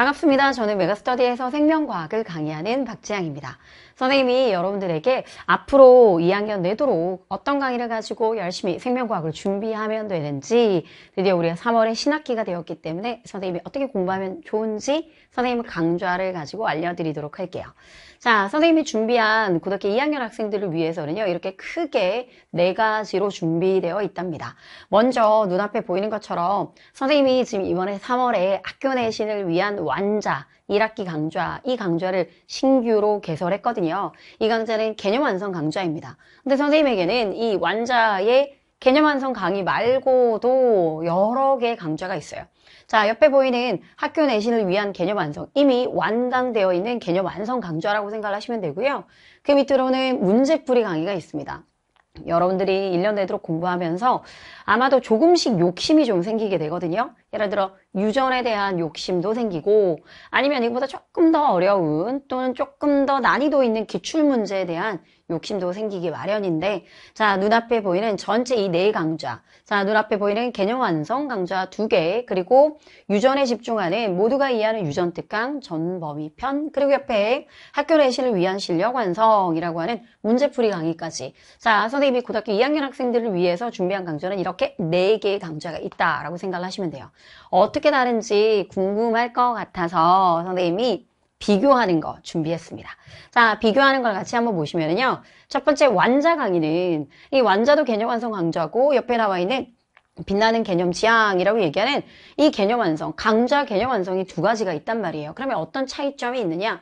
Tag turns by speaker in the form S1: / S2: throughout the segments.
S1: 반갑습니다. 저는 메가스터디에서 생명과학을 강의하는 박지향입니다. 선생님이 여러분들에게 앞으로 2학년 내도록 어떤 강의를 가지고 열심히 생명과학을 준비하면 되는지 드디어 우리가 3월에 신학기가 되었기 때문에 선생님이 어떻게 공부하면 좋은지 선생님의 강좌를 가지고 알려드리도록 할게요. 자, 선생님이 준비한 고등학교 2학년 학생들을 위해서는요. 이렇게 크게 네 가지로 준비되어 있답니다. 먼저 눈앞에 보이는 것처럼 선생님이 지금 이번에 3월에 학교 내신을 위한 완자, 1학기 강좌, 이 강좌를 신규로 개설했거든요. 이 강좌는 개념 완성 강좌입니다. 근데 선생님에게는 이 완자의 개념 완성 강의 말고도 여러 개의 강좌가 있어요. 자, 옆에 보이는 학교 내신을 위한 개념 완성. 이미 완강되어 있는 개념 완성 강좌라고 생각하시면 되고요. 그 밑으로는 문제풀이 강의가 있습니다. 여러분들이 1년 내도록 공부하면서 아마도 조금씩 욕심이 좀 생기게 되거든요. 예를 들어 유전에 대한 욕심도 생기고 아니면 이것보다 조금 더 어려운 또는 조금 더 난이도 있는 기출문제에 대한 욕심도 생기기 마련인데 자 눈앞에 보이는 전체 이 네 강좌 자 눈앞에 보이는 개념 완성 강좌 두 개 그리고 유전에 집중하는 모두가 이해하는 유전 특강 전범위 편 그리고 옆에 학교 내신을 위한 실력 완성이라고 하는 문제풀이 강의까지 자 선생님이 고등학교 2학년 학생들을 위해서 준비한 강좌는 이렇게 네 개의 강좌가 있다라고 생각을 하시면 돼요 어떻게 다른지 궁금할 것 같아서 선생님이 비교하는 거 준비했습니다. 자, 비교하는 걸 같이 한번 보시면요. 첫 번째 완자 강의는 이 완자도 개념 완성 강좌고 옆에 나와 있는 빛나는 개념 지향이라고 얘기하는 이 개념 완성, 강좌 개념 완성이 두 가지가 있단 말이에요. 그러면 어떤 차이점이 있느냐?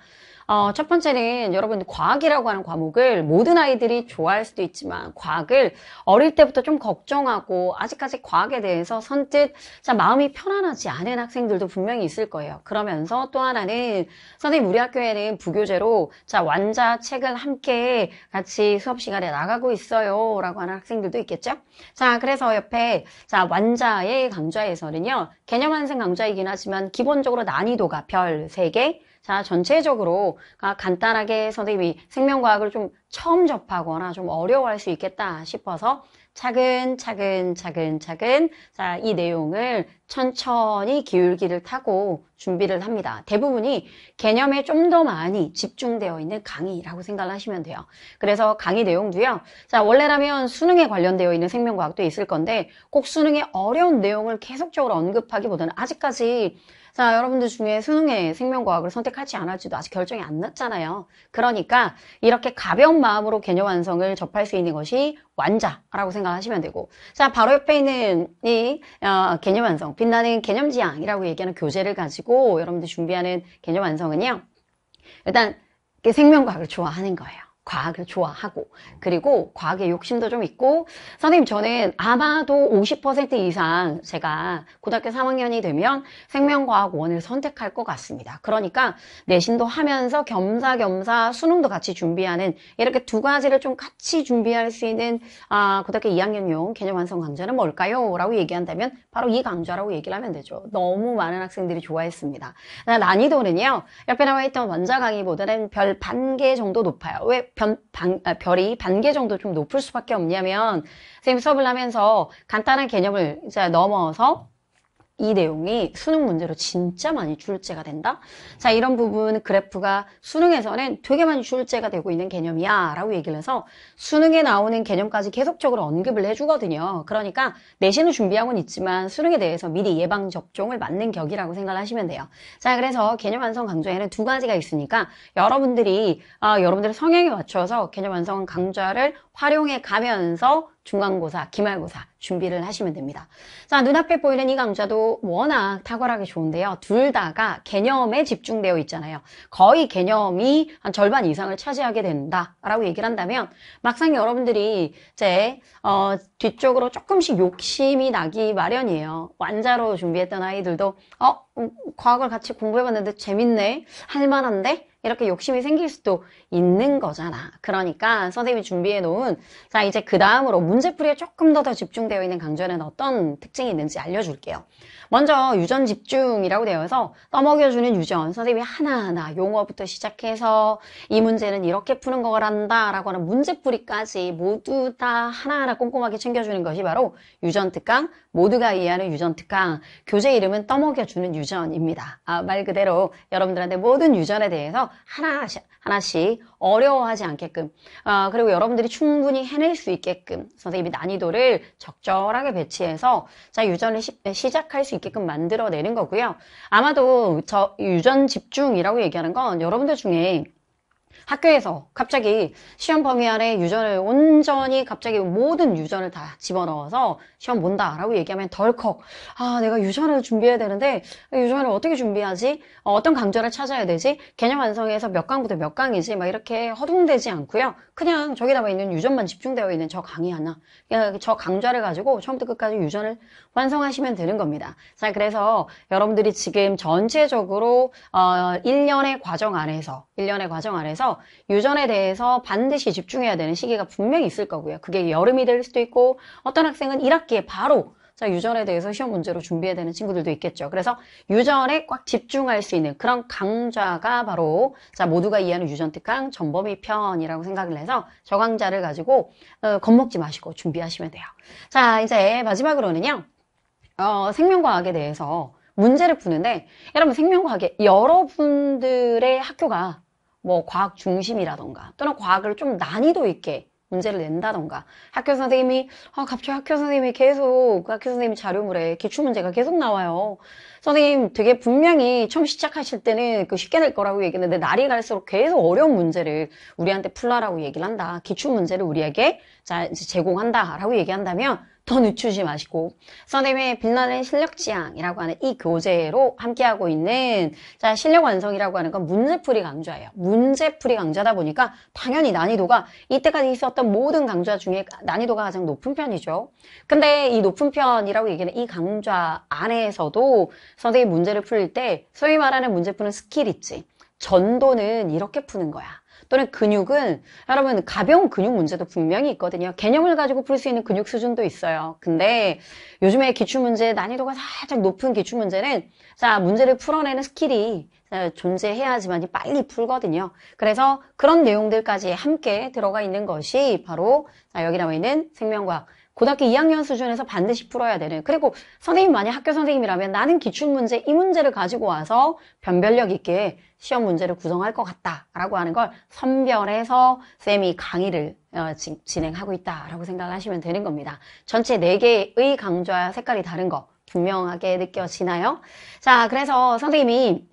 S1: 어, 첫 번째는 여러분 과학이라고 하는 과목을 모든 아이들이 좋아할 수도 있지만 과학을 어릴 때부터 좀 걱정하고 아직까지 과학에 대해서 선뜻 자, 마음이 편안하지 않은 학생들도 분명히 있을 거예요. 그러면서 또 하나는 선생님 우리 학교에는 부교재로 자 완자 책을 함께 같이 수업 시간에 나가고 있어요 라고 하는 학생들도 있겠죠. 자 그래서 옆에 자 완자의 강좌에서는요 개념 완성 강좌이긴 하지만 기본적으로 난이도가 별 3개 자, 전체적으로 아, 간단하게 선생님이 생명과학을 좀 처음 접하거나 좀 어려워할 수 있겠다 싶어서 차근차근 차근차근 자, 이 내용을 천천히 기울기를 타고 준비를 합니다. 대부분이 개념에 좀 더 많이 집중되어 있는 강의라고 생각을 하시면 돼요. 그래서 강의 내용도요. 자, 원래라면 수능에 관련되어 있는 생명과학도 있을 건데 꼭 수능의 어려운 내용을 계속적으로 언급하기보다는 아직까지 자, 여러분들 중에 수능에 생명과학을 선택할지 안 할지도 아직 결정이 안 났잖아요. 그러니까 이렇게 가벼운 마음으로 개념 완성을 접할 수 있는 것이 완자라고 생각합니다. 있거 하시면 되고 자 바로 옆에 있는 이 어, 개념 완성 빛나는 개념 지향이라고 얘기하는 교재를 가지고 여러분들 준비하는 개념 완성은요 일단 생명과학을 좋아하는 거예요 과학을 좋아하고 그리고 과학에 욕심도 좀 있고 선생님 저는 아마도 50% 이상 제가 고등학교 3학년이 되면 생명과학원을 선택할 것 같습니다. 그러니까 내신도 하면서 겸사겸사 수능도 같이 준비하는 이렇게 두 가지를 좀 같이 준비할 수 있는 아, 고등학교 2학년용 개념 완성 강좌는 뭘까요? 라고 얘기한다면 바로 이 강좌라고 얘기를 하면 되죠. 너무 많은 학생들이 좋아했습니다. 난이도는요. 옆에 나와 있던 원자 강의보다는 별 반 개 정도 높아요. 왜 변, 반, 아, 별이 반개 정도 좀 높을 수밖에 없냐면 선생님 수업을 하면서 간단한 개념을 이제 넘어서 이 내용이 수능 문제로 진짜 많이 출제가 된다? 자, 이런 부분 그래프가 수능에서는 되게 많이 출제가 되고 있는 개념이야 라고 얘기를 해서 수능에 나오는 개념까지 계속적으로 언급을 해주거든요. 그러니까 내신을 준비하고는 있지만 수능에 대해서 미리 예방접종을 맞는 격이라고 생각을 하시면 돼요. 자, 그래서 개념 완성 강좌에는 두 가지가 있으니까 여러분들이, 아, 여러분들의 성향에 맞춰서 개념 완성 강좌를 활용해 가면서 중간고사, 기말고사 준비를 하시면 됩니다. 자, 눈앞에 보이는 이 강좌도 워낙 탁월하게 좋은데요. 둘 다가 개념에 집중되어 있잖아요. 거의 개념이 한 절반 이상을 차지하게 된다라고 얘기를 한다면 막상 여러분들 이제 어, 뒤쪽으로 조금씩 욕심이 나기 마련이에요. 완자로 준비했던 아이들도 어, 과학을 같이 공부해봤는데 재밌네, 할만한데 이렇게 욕심이 생길 수도 있는 거잖아. 그러니까 선생님이 준비해 놓은 자 이제 그 다음으로 문제풀이에 조금 더 더 집중되어 있는 강좌는 어떤 특징이 있는지 알려줄게요. 먼저 유전 집중이라고 되어 어서 떠먹여주는 유전 선생님이 하나하나 용어부터 시작해서 이 문제는 이렇게 푸는 거란다 라고 하는 문제풀이까지 모두 다 하나하나 꼼꼼하게 챙겨주는 것이 바로 유전특강 모두가 이해하는 유전특강 교재 이름은 떠먹여주는 유전입니다. 아, 말 그대로 여러분들한테 모든 유전에 대해서 하나씩, 하나씩 어려워하지 않게끔 아, 그리고 여러분들이 충분히 해낼 수 있게끔 선생님이 난이도를 적절하게 배치해서 자 유전을 시, 시작할 수 있게끔 만들어내는 거고요. 아마도 저 유전 집중이라고 얘기하는 건 여러분들 중에 학교에서 갑자기 시험 범위 안에 유전을 온전히 갑자기 모든 유전을 다 집어넣어서 시험 본다 라고 얘기하면 덜컥 아 내가 유전을 준비해야 되는데 유전을 어떻게 준비하지? 어, 어떤 강좌를 찾아야 되지? 개념 완성에서 몇 강부터 몇 강이지? 막 이렇게 허둥대지 않고요 그냥 저기다가 있는 유전만 집중되어 있는 저 강의 하나 저 강좌를 가지고 처음부터 끝까지 유전을 완성하시면 되는 겁니다 자 그래서 여러분들이 지금 전체적으로 어, 1년의 과정 안에서 1년의 과정 안에서 따라서 유전에 대해서 반드시 집중해야 되는 시기가 분명히 있을 거고요. 그게 여름이 될 수도 있고 어떤 학생은 1학기에 바로 자, 유전에 대해서 시험 문제로 준비해야 되는 친구들도 있겠죠. 그래서 유전에 꽉 집중할 수 있는 그런 강좌가 바로 자, 모두가 이해하는 유전특강 전범위 편이라고 생각을 해서 저 강좌를 가지고 어, 겁먹지 마시고 준비하시면 돼요. 자, 이제 마지막으로는요. 어, 생명과학에 대해서 문제를 푸는데 여러분 생명과학에 여러분들의 학교가 뭐 과학 중심이라던가 또는 과학을 좀 난이도 있게 문제를 낸다던가 학교 선생님이 아 갑자기 학교 선생님이 계속 학교 선생님 자료물에 기출 문제가 계속 나와요 선생님 되게 분명히 처음 시작하실 때는 그 쉽게 낼 거라고 얘기했는데 날이 갈수록 계속 어려운 문제를 우리한테 풀라라고 얘기를 한다 기출 문제를 우리에게 제공한다 라고 얘기한다면 더 늦추지 마시고 선생님의 빛나는 실력 지향이라고 하는 이 교재로 함께하고 있는 자 실력 완성이라고 하는 건 문제풀이 강좌예요. 문제풀이 강좌다 보니까 당연히 난이도가 이때까지 있었던 모든 강좌 중에 난이도가 가장 높은 편이죠. 근데 이 높은 편이라고 얘기하는 이 강좌 안에서도 선생님 문제를 풀때 소위 말하는 문제 푸는 스킬 있지. 전도는 이렇게 푸는 거야. 또는 근육은 여러분 가벼운 근육 문제도 분명히 있거든요. 개념을 가지고 풀 수 있는 근육 수준도 있어요. 근데 요즘에 기출문제 난이도가 살짝 높은 기출문제는 자 문제를 풀어내는 스킬이 존재해야지만 빨리 풀거든요. 그래서 그런 내용들까지 함께 들어가 있는 것이 바로 여기 나와 있는 생명과학 고등학교 2학년 수준에서 반드시 풀어야 되는 그리고 선생님 만약 학교 선생님이라면 나는 기출문제 이 문제를 가지고 와서 변별력 있게 시험 문제를 구성할 것 같다라고 하는 걸 선별해서 쌤이 강의를 어, 지, 진행하고 있다라고 생각하시면 되는 겁니다. 전체 4개의 강좌 색깔이 다른 거 분명하게 느껴지나요? 자 그래서 선생님이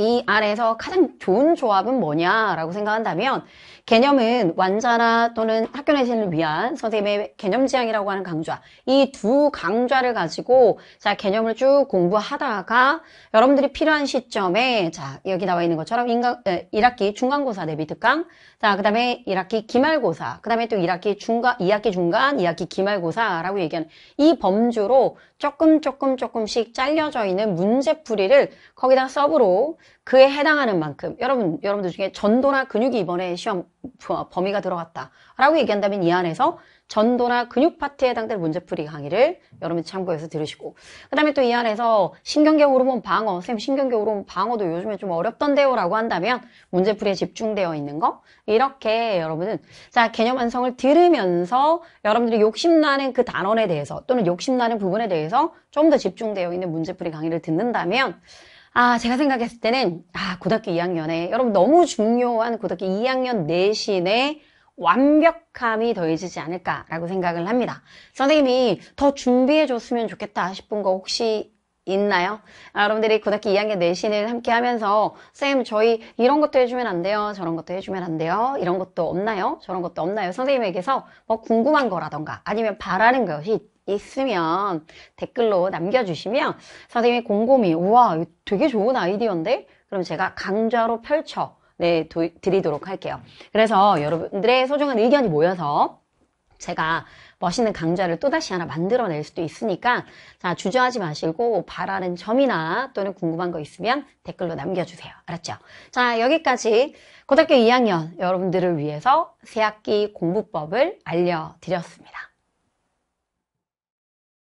S1: 이 안에서 가장 좋은 조합은 뭐냐라고 생각한다면 개념은 완자나 또는 학교 내신을 위한 선생님의 개념 지향이라고 하는 강좌 이 두 강좌를 가지고 자 개념을 쭉 공부하다가 여러분들이 필요한 시점에 자 여기 나와 있는 것처럼 인강, 에, 1학기 중간고사 대비 특강 자그 다음에 1학기 기말고사 그 다음에 또 1학기 중간 2학기 중간 2학기 기말고사라고 얘기하는 이 범주로 조금 조금 조금씩 잘려져 있는 문제풀이를 거기다 서브로 그에 해당하는 만큼 여러분 여러분들 중에 전도나 근육이 이번에 시험 범위가 들어갔다라고 얘기한다면 이 안에서 전도나 근육 파트에 해당될 문제풀이 강의를 여러분 참고해서 들으시고 그 다음에 또 이 안에서 신경계 호르몬 방어 선생님 신경계 호르몬 방어도 요즘에 좀 어렵던데요 라고 한다면 문제풀이에 집중되어 있는 거 이렇게 여러분은 자 개념 완성을 들으면서 여러분들이 욕심나는 그 단원에 대해서 또는 욕심나는 부분에 대해서 좀 더 집중되어 있는 문제풀이 강의를 듣는다면 아, 제가 생각했을 때는, 아, 고등학교 2학년에, 여러분 너무 중요한 고등학교 2학년 내신에 완벽함이 더해지지 않을까라고 생각을 합니다. 선생님이 더 준비해 줬으면 좋겠다 싶은 거 혹시 있나요? 아, 여러분들이 고등학교 2학년 내신을 함께 하면서 선생님 저희 이런 것도 해주면 안 돼요 저런 것도 해주면 안 돼요 이런 것도 없나요 저런 것도 없나요 선생님에게서 뭐 궁금한 거라던가 아니면 바라는 것이 있으면 댓글로 남겨주시면 선생님이 곰곰이 우와 되게 좋은 아이디어인데 그럼 제가 강좌로 펼쳐 네, 도, 드리도록 할게요. 그래서 여러분들의 소중한 의견이 모여서 제가 멋있는 강좌를 또다시 하나 만들어낼 수도 있으니까 자 주저하지 마시고 바라는 점이나 또는 궁금한 거 있으면 댓글로 남겨주세요. 알았죠? 자 여기까지 고등학교 2학년 여러분들을 위해서 새학기 공부법을 알려드렸습니다.